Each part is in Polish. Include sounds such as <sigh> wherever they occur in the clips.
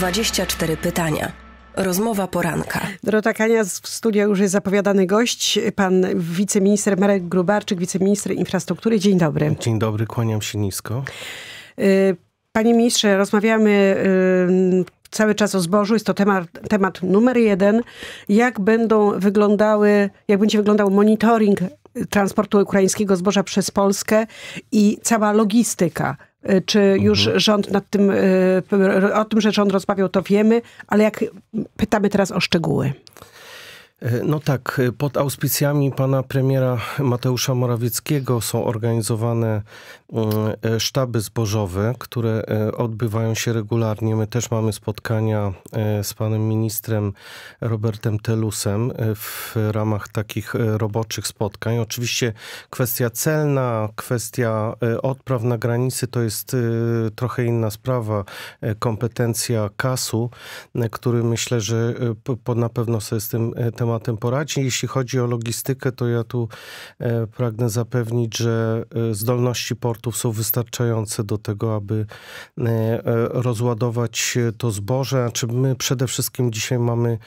24 pytania. Rozmowa poranka. Dorota Kania z studia już jest zapowiadany gość, pan wiceminister Marek Grubarczyk, wiceminister infrastruktury. Dzień dobry. Dzień dobry, kłaniam się nisko. Y, panie ministrze, rozmawiamy y, cały czas o zbożu. Jest to temat, temat numer jeden. Jak będą wyglądały, jak będzie wyglądał monitoring transportu ukraińskiego zboża przez Polskę i cała logistyka? Y, czy już mhm. rząd nad tym, y, o tym, że rząd rozmawiał, to wiemy, ale jak pytamy teraz o szczegóły. E, no tak, e, pod auspicjami pana premiera Mateusza Morawieckiego są organizowane mm, e, sztaby zbożowe, które odbywają się regularnie. My też mamy spotkania z panem ministrem Robertem Telusem w ramach takich roboczych spotkań. Oczywiście kwestia celna, kwestia odpraw na granicy to jest trochę inna sprawa. Kompetencja kasu, który myślę, że na pewno sobie z tym tematem tematem poradzi. Jeśli chodzi o logistykę, to ja tu e, pragnę zapewnić, że e, zdolności portów są wystarczające do tego, aby e, rozładować to zboże. Znaczy my przede wszystkim dzisiaj mamy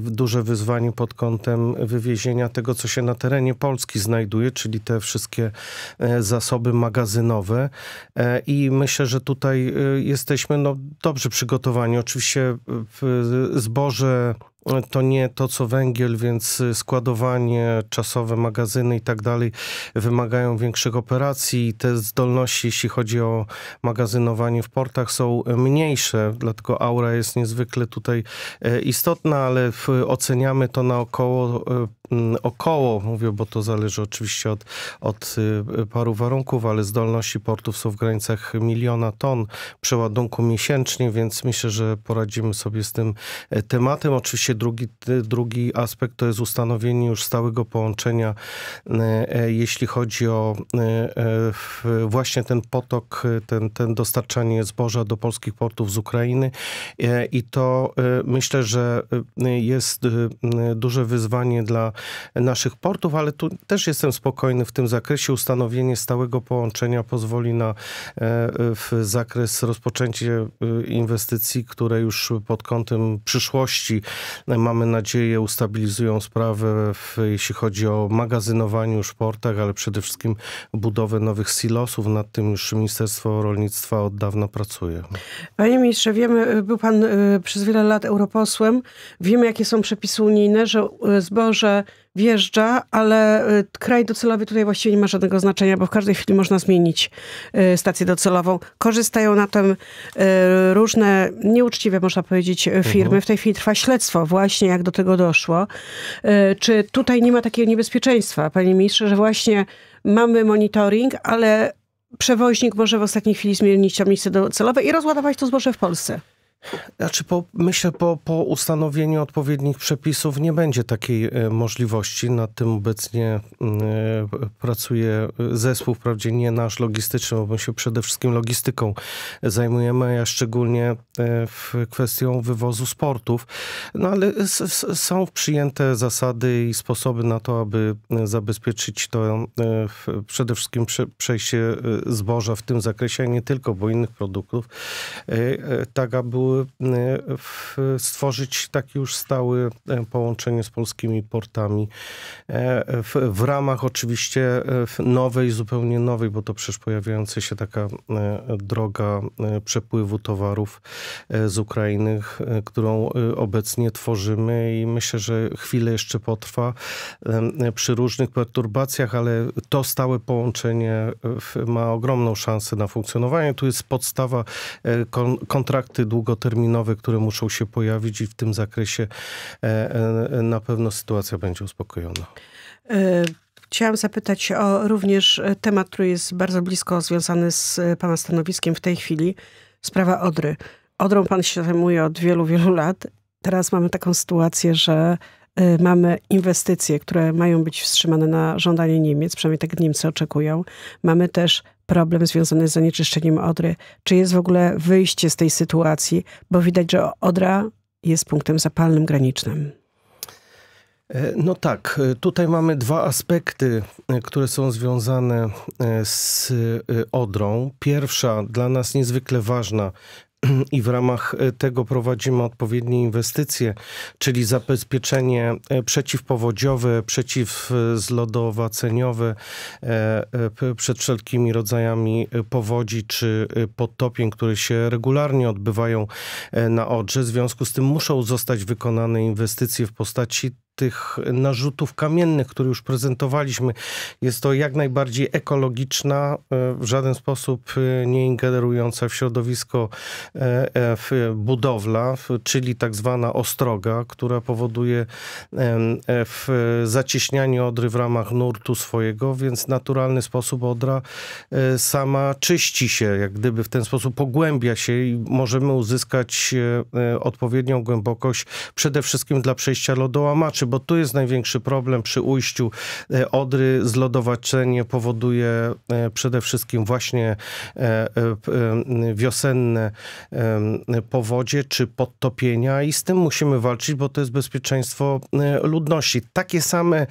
duże wyzwanie pod kątem wywiezienia tego, co się na terenie Polski znajduje, czyli te wszystkie zasoby magazynowe. I myślę, że tutaj jesteśmy no, dobrze przygotowani. Oczywiście zboże to nie to, co węgiel, więc y, składowanie, czasowe magazyny i tak dalej wymagają większych operacji te zdolności, jeśli chodzi o magazynowanie w portach, są mniejsze, dlatego aura jest niezwykle tutaj e, istotna, ale oceniamy to na około e, Mm, około, mówię, bo to zależy oczywiście od, od y, paru warunków, ale zdolności portów są w granicach miliona ton przeładunku miesięcznie, więc myślę, że poradzimy sobie z tym e, tematem. Oczywiście drugi, e, drugi aspekt to jest ustanowienie już stałego połączenia, e, jeśli chodzi o właśnie ten potok, ten, ten dostarczanie zboża do polskich portów z Ukrainy i to myślę, że jest duże wyzwanie dla naszych portów, ale tu też jestem spokojny w tym zakresie. Ustanowienie stałego połączenia pozwoli na e, w zakres rozpoczęcie inwestycji, które już pod kątem przyszłości e, mamy nadzieję ustabilizują sprawę, w, jeśli chodzi o magazynowanie już w portach, ale przede wszystkim budowę nowych silosów. Nad tym już Ministerstwo Rolnictwa od dawna pracuje. Panie ministrze, wiemy, e, był pan przez wiele lat europosłem. Wiemy, jakie są przepisy unijne, że zboże wjeżdża, ale y, kraj docelowy tutaj właściwie nie ma żadnego znaczenia, bo w każdej chwili można zmienić y, stację docelową. Korzystają na tym y, różne nieuczciwe, można powiedzieć, mhm. firmy. W tej chwili trwa śledztwo właśnie, jak do tego doszło. Czy tutaj nie ma takiego niebezpieczeństwa, panie ministrze, że właśnie mamy monitoring, ale przewoźnik może w ostatniej chwili zmienić to miejsce docelowe i rozładować to zboże w Polsce? Znaczy, po, myślę, po, po ustanowieniu odpowiednich przepisów nie będzie takiej e, możliwości. Nad tym obecnie mm, e, pracuje zespół, wprawdzie nie nasz logistyczny, bo my się przede wszystkim logistyką zajmujemy, a szczególnie e, w kwestią wywozu sportów. No ale są przyjęte zasady i sposoby na to, aby zabezpieczyć to przede wszystkim przejście zboża w tym zakresie, a nie tylko, bo innych produktów, tak aby były E, stworzyć takie już stałe połączenie z polskimi portami. E, w, w ramach oczywiście e, nowej, zupełnie nowej, bo to przecież pojawiająca się taka droga przepływu towarów z Ukrainy, którą obecnie tworzymy i myślę, że chwilę jeszcze potrwa przy różnych perturbacjach, ale to stałe połączenie ma ogromną szansę na funkcjonowanie. Tu jest podstawa kontrakty długoterminowe długoterminowe, które muszą się pojawić i w tym zakresie e, e, na pewno sytuacja będzie uspokojona. E, chciałam zapytać o również temat, który jest bardzo blisko związany z Pana stanowiskiem w tej chwili. Sprawa Odry. Odrą Pan się zajmuje od wielu, wielu lat. Teraz mamy taką sytuację, że Mamy inwestycje, które mają być wstrzymane na żądanie Niemiec, przynajmniej tak Niemcy oczekują. Mamy też problem związany z zanieczyszczeniem Odry? Czy jest w ogóle wyjście z tej sytuacji? Bo widać, że Odra jest punktem zapalnym granicznym. E, no tak, e, tutaj mamy dwa aspekty, e, które są związane z Odrą. Pierwsza, dla nas niezwykle ważna, <clears throat> i w ramach e, tego prowadzimy odpowiednie inwestycje, czyli zabezpieczenie e, przeciwpowodziowe, przeciwzlodowaceniowe e, przed wszelkimi rodzajami powodzi czy podtopień, które się regularnie odbywają na Odrze. W związku z tym muszą zostać wykonane inwestycje w postaci tych narzutów kamiennych, które już prezentowaliśmy. Jest to jak najbardziej ekologiczna, e, w żaden sposób e, nie ingerująca w środowisko e, w budowla, czyli tak zwana ostroga, która powoduje w zacieśnianie odry w ramach nurtu swojego, więc w naturalny sposób odra sama czyści się, jak gdyby w ten sposób pogłębia się i możemy uzyskać odpowiednią głębokość przede wszystkim dla przejścia lodołamaczy znaczy, bo tu jest największy problem przy ujściu e, Odry. Zlodowaczenie powoduje e, przede wszystkim właśnie e, wiosenne powodzie czy podtopienia i z tym musimy walczyć, bo to jest bezpieczeństwo ludności. Takie same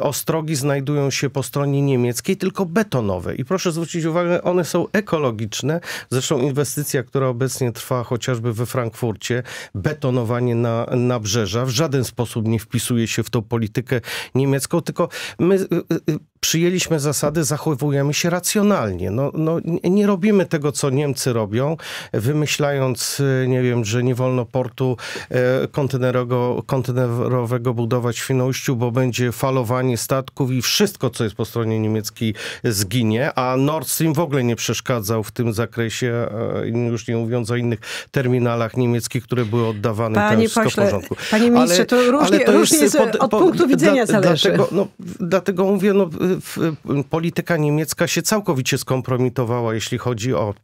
ostrogi znajdują się po stronie niemieckiej, tylko betonowe. I proszę zwrócić uwagę, one są ekologiczne. Zresztą inwestycja, która obecnie trwa chociażby we Frankfurcie, betonowanie na nabrzeża w żaden sposób nie wpisuje wpisuje się w tą politykę niemiecką, tylko my y, y, przyjęliśmy zasady, zachowujemy się racjonalnie. No, no, nie robimy tego, co Niemcy robią, wymyślając, y, nie wiem, że nie wolno portu e, kontenerowego, kontenerowego budować w Finuściu, bo będzie falowanie statków i wszystko, co jest po stronie niemieckiej zginie, a Nord Stream w ogóle nie przeszkadzał w tym zakresie, e, już nie mówiąc o innych terminalach niemieckich, które były oddawane, panie tam pośle, Panie ministrze, ale, to różnie, to różnie znaczy, od punktu widzenia dla, zależy. Dlatego, no, dlatego mówię, no, polityka niemiecka się całkowicie skompromitowała, jeśli chodzi o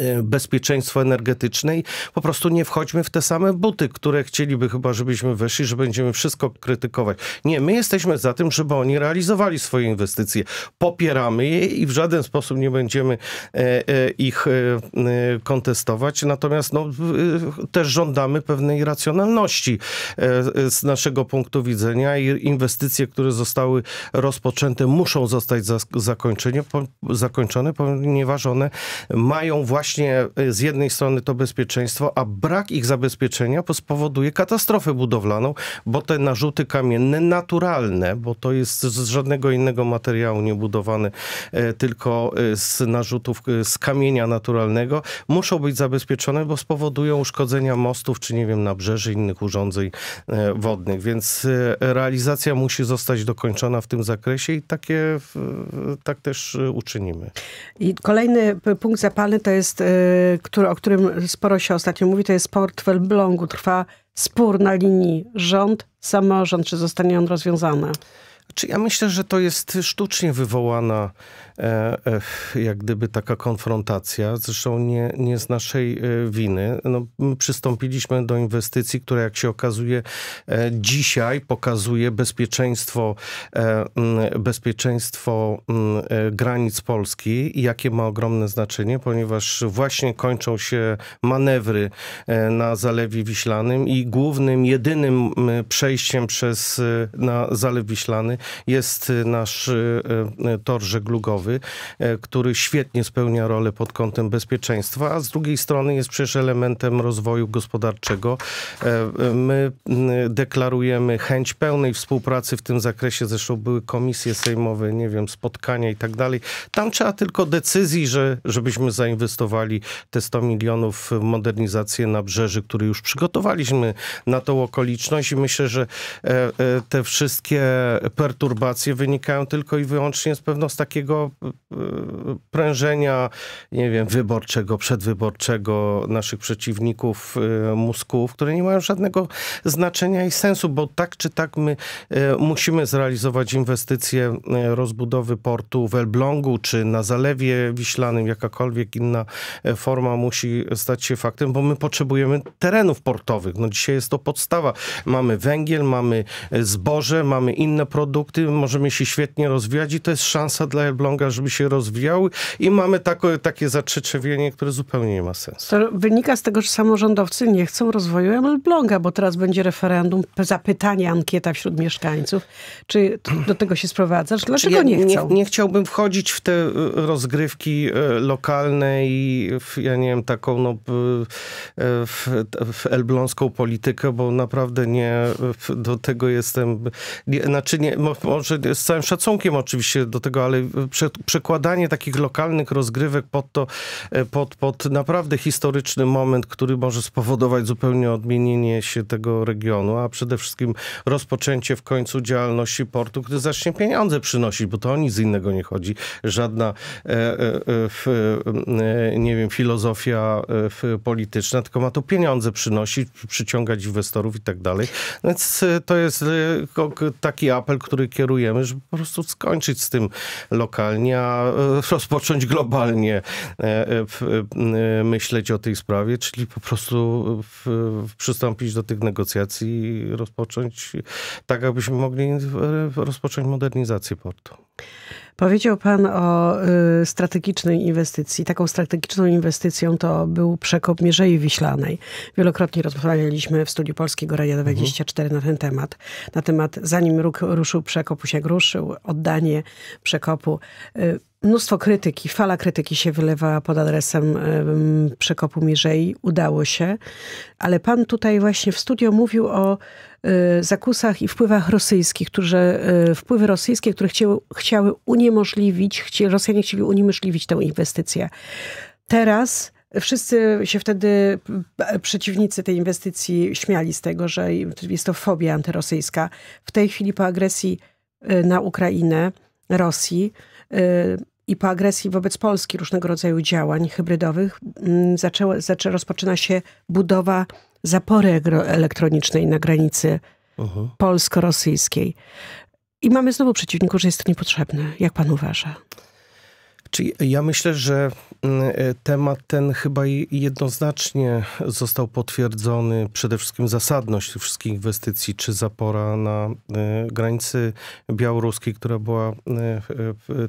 Y, bezpieczeństwo energetyczne i po prostu nie wchodźmy w te same buty, które chcieliby chyba, żebyśmy weszli, że będziemy wszystko krytykować. Nie, my jesteśmy za tym, żeby oni realizowali swoje inwestycje. Popieramy je i w żaden sposób nie będziemy e, e, ich e, kontestować, natomiast no, też żądamy pewnej racjonalności z naszego punktu widzenia i inwestycje, które zostały rozpoczęte muszą zostać zakończone, ponieważ one mają właśnie właśnie y, z jednej strony to bezpieczeństwo, a brak ich zabezpieczenia spowoduje katastrofę budowlaną, bo te narzuty kamienne naturalne, bo to jest z żadnego innego materiału niebudowane, tylko e, z narzutów, e, z kamienia naturalnego, muszą być zabezpieczone, bo spowodują uszkodzenia mostów, czy nie wiem, nabrzeży, innych urządzeń e, wodnych, więc realizacja musi zostać dokończona w tym zakresie i takie, tak też uczynimy. I kolejny punkt zapalny to jest jest, y, który, o którym sporo się ostatnio mówi, to jest portfel blągu. Trwa spór na linii rząd-samorząd, czy zostanie on rozwiązany? Czy ja myślę, że to jest sztucznie wywołana e, e, jak gdyby taka konfrontacja, zresztą nie, nie z naszej e, winy. No, przystąpiliśmy do inwestycji, która jak się okazuje dzisiaj pokazuje bezpieczeństwo, bezpieczeństwo granic Polski i jakie ma ogromne znaczenie, ponieważ właśnie kończą się manewry na Zalewie Wiślanym i głównym, jedynym przejściem przez na Zalew Wiślany jest y, nasz y, y, tor żeglugowy, który świetnie spełnia rolę pod kątem bezpieczeństwa, a z drugiej strony jest przecież elementem rozwoju gospodarczego. E, my deklarujemy chęć pełnej współpracy w tym zakresie, zresztą były komisje sejmowe, nie wiem, spotkania i tak dalej. Tam trzeba tylko decyzji, że, żebyśmy zainwestowali te 100 milionów w modernizację nabrzeży, który już przygotowaliśmy na tą okoliczność i myślę, że e, e, te wszystkie per perturbacje wynikają tylko i wyłącznie z pewno z takiego e, prężenia, nie wiem, wyborczego, przedwyborczego naszych przeciwników e, mózgów, które nie mają żadnego znaczenia i sensu, bo tak czy tak my e, musimy zrealizować inwestycje rozbudowy portu w Elblągu, czy na Zalewie Wiślanym, jakakolwiek inna forma musi stać się faktem, bo my potrzebujemy terenów portowych. No dzisiaj jest to podstawa. Mamy węgiel, mamy zboże, mamy inne produkty, produkty, możemy się świetnie rozwijać i to jest szansa dla Elbląga, żeby się rozwijały i mamy tako, takie zatrzeczewienie, które zupełnie nie ma sensu. To wynika z tego, że samorządowcy nie chcą rozwoju Elbląga, bo teraz będzie referendum, zapytanie, ankieta wśród mieszkańców. Czy do tego się sprowadzasz? Dlaczego ja nie chcą? Nie, nie, chciałbym wchodzić w te y, rozgrywki y, lokalne i w, ja nie wiem, taką no, y, w, w elbląską politykę, bo naprawdę nie do tego jestem, nie, znaczy nie, może z całym szacunkiem oczywiście do tego, ale e, przekładanie takich lokalnych rozgrywek pod to, e, pod, pod naprawdę historyczny moment, który może spowodować zupełnie odmienienie się tego regionu, a przede wszystkim rozpoczęcie w końcu działalności portu, który zacznie pieniądze przynosić, bo to o nic innego nie chodzi. Żadna e, e, f, e, e, nie wiem, filozofia f, polityczna, tylko ma to pieniądze przynosić, przyciągać inwestorów i tak dalej. Więc to jest taki apel, który który kierujemy, żeby po prostu skończyć z tym lokalnie, a e, <laughs> rozpocząć globalnie e, e, myśleć o tej sprawie, czyli po prostu przystąpić do tych negocjacji i rozpocząć, tak abyśmy mogli rozpocząć modernizację portu. Powiedział Pan o y, strategicznej inwestycji. Taką strategiczną inwestycją to był przekop Mierzei Wiślanej. Wielokrotnie rozmawialiśmy w Studiu Polskiego Radia 24 mhm. na ten temat. Na temat zanim róg ruszył przekop, jak ruszył, oddanie przekopu. Y, mnóstwo krytyki, fala krytyki się wylewa pod adresem y, przekopu Mierzei. Udało się, ale pan tutaj właśnie w studio mówił o Y, zakusach i wpływach rosyjskich, którzy, y, wpływy rosyjskie, które chciały, chciały uniemożliwić, chcieli Rosjanie chcieli uniemożliwić tę inwestycję. Teraz Wszyscy się wtedy, przeciwnicy tej inwestycji, śmiali z tego, że jest to fobia antyrosyjska. W tej chwili po agresji y, na Ukrainę, Rosji i po agresji wobec Polski różnego rodzaju działań hybrydowych mm, zaczęło, zaczę, rozpoczyna się budowa zapory elektronicznej na granicy polsko-rosyjskiej. I mamy znowu przeciwników, że jest to niepotrzebne. Jak pan uważa? Czyli ja myślę, że mm, e, temat ten chyba jednoznacznie został potwierdzony przede wszystkim zasadność tych wszystkich inwestycji, czy zapora na e, granicy białoruskiej, która była e,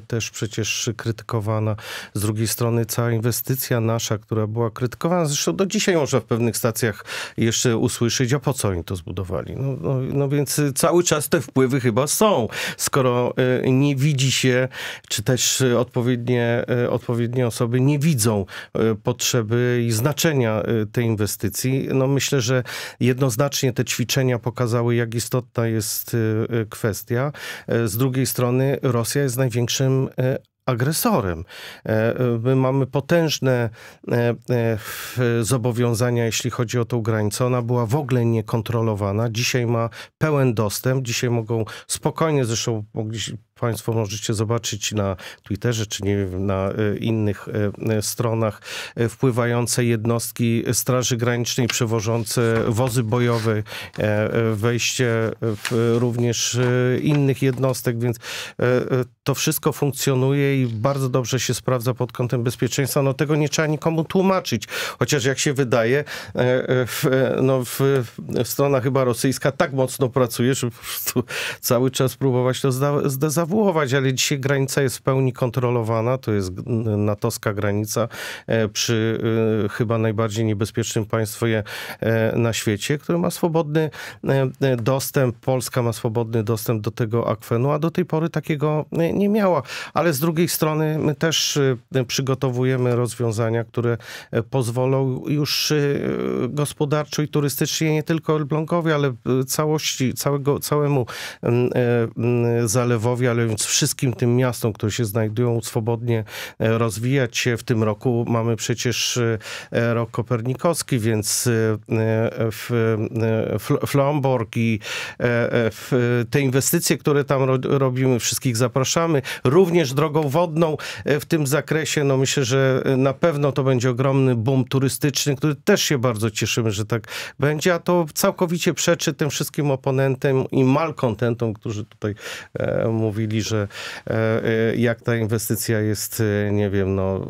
też przecież krytykowana. Z drugiej strony cała inwestycja nasza, która była krytykowana, zresztą do dzisiaj można w pewnych stacjach jeszcze usłyszeć, a po co oni to zbudowali. No, no, no więc cały czas te wpływy chyba są, skoro nie widzi się, czy też odpowiednio odpowiednie, e, odpowiednie osoby nie widzą e, potrzeby i znaczenia e, tej inwestycji. No myślę, że jednoznacznie te ćwiczenia pokazały, jak istotna jest kwestia. Z drugiej strony Rosja jest największym agresorem. My mamy potężne zobowiązania, jeśli chodzi o tą granicę. Ona była w ogóle niekontrolowana. Dzisiaj ma pełen dostęp. Dzisiaj mogą spokojnie, zresztą Państwo możecie zobaczyć na Twitterze, czy nie wiem, na e, innych e, e, stronach wpływające jednostki Straży Granicznej przewożące wozy bojowe, wejście również innych jednostek, więc to wszystko funkcjonuje i bardzo dobrze się sprawdza pod kątem bezpieczeństwa. No tego nie trzeba nikomu tłumaczyć, chociaż jak się wydaje, w, no w, w strona chyba rosyjska tak mocno pracuje, że po prostu cały czas próbować to zdezawować zawłować, ale dzisiaj granica jest w pełni kontrolowana. To jest natowska granica e, przy e, chyba najbardziej niebezpiecznym państwie e, na świecie, które ma swobodny dostęp, Polska ma swobodny dostęp do tego akwenu, a do tej pory takiego nie miała. Ale z drugiej strony my też przygotowujemy rozwiązania, które pozwolą już gospodarczo i turystycznie nie tylko Elblągowi, ale całości, całego, całemu zalewowi, ale więc wszystkim tym miastom, które się znajdują, swobodnie e, rozwijać się. W tym roku mamy przecież e, rok kopernikowski, więc e, w Flomborg i te inwestycje, które tam robimy, wszystkich zapraszamy. Również drogą wodną w tym zakresie, no myślę, że na pewno to będzie ogromny boom turystyczny, który też się bardzo cieszymy, że tak będzie, a to całkowicie przeczy tym wszystkim oponentom i malkontentom, którzy tutaj mówili mówili, że e, e, jak ta inwestycja jest, e, nie wiem, no,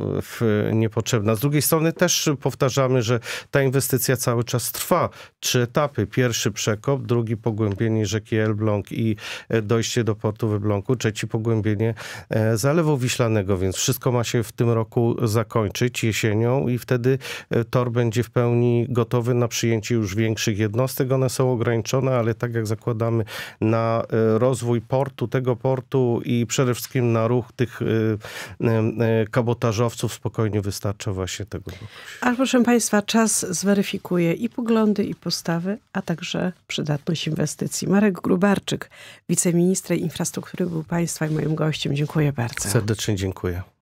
niepotrzebna. Z drugiej strony też powtarzamy, że ta inwestycja cały czas trwa. Trzy etapy. Pierwszy przekop, drugi pogłębienie rzeki Elbląg i dojście do portu w Elblągu, trzeci pogłębienie Zalewu Wiślanego, więc wszystko ma się w tym roku zakończyć jesienią i wtedy tor będzie w pełni gotowy na przyjęcie już większych jednostek. One są ograniczone, ale tak jak zakładamy na rozwój portu, tego portu, sportu i przede wszystkim na ruch tych y, y, y, kabotażowców spokojnie wystarcza właśnie tego. Ale proszę Państwa, czas zweryfikuje i poglądy, i postawy, a także przydatność inwestycji. Marek Grubarczyk, wiceminister infrastruktury, był Państwa i moim gościem. Dziękuję bardzo. Serdecznie dziękuję.